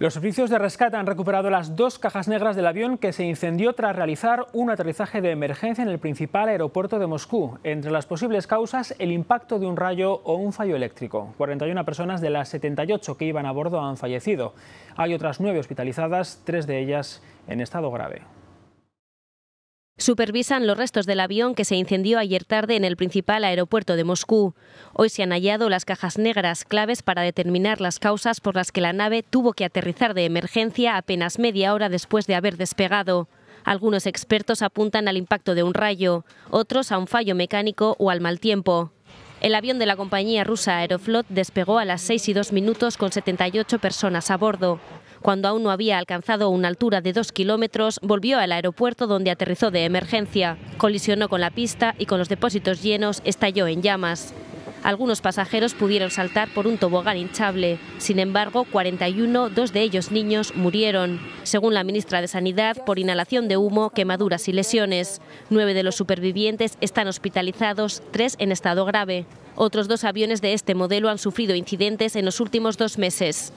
Los servicios de rescate han recuperado las dos cajas negras del avión que se incendió tras realizar un aterrizaje de emergencia en el principal aeropuerto de Moscú. Entre las posibles causas, el impacto de un rayo o un fallo eléctrico. 41 personas de las 78 que iban a bordo han fallecido. Hay otras nueve hospitalizadas, tres de ellas en estado grave supervisan los restos del avión que se incendió ayer tarde en el principal aeropuerto de Moscú. Hoy se han hallado las cajas negras claves para determinar las causas por las que la nave tuvo que aterrizar de emergencia apenas media hora después de haber despegado. Algunos expertos apuntan al impacto de un rayo, otros a un fallo mecánico o al mal tiempo. El avión de la compañía rusa Aeroflot despegó a las 6 y 2 minutos con 78 personas a bordo. Cuando aún no había alcanzado una altura de 2 kilómetros, volvió al aeropuerto donde aterrizó de emergencia. Colisionó con la pista y con los depósitos llenos estalló en llamas. Algunos pasajeros pudieron saltar por un tobogán hinchable. Sin embargo, 41, dos de ellos niños, murieron, según la ministra de Sanidad, por inhalación de humo, quemaduras y lesiones. Nueve de los supervivientes están hospitalizados, tres en estado grave. Otros dos aviones de este modelo han sufrido incidentes en los últimos dos meses.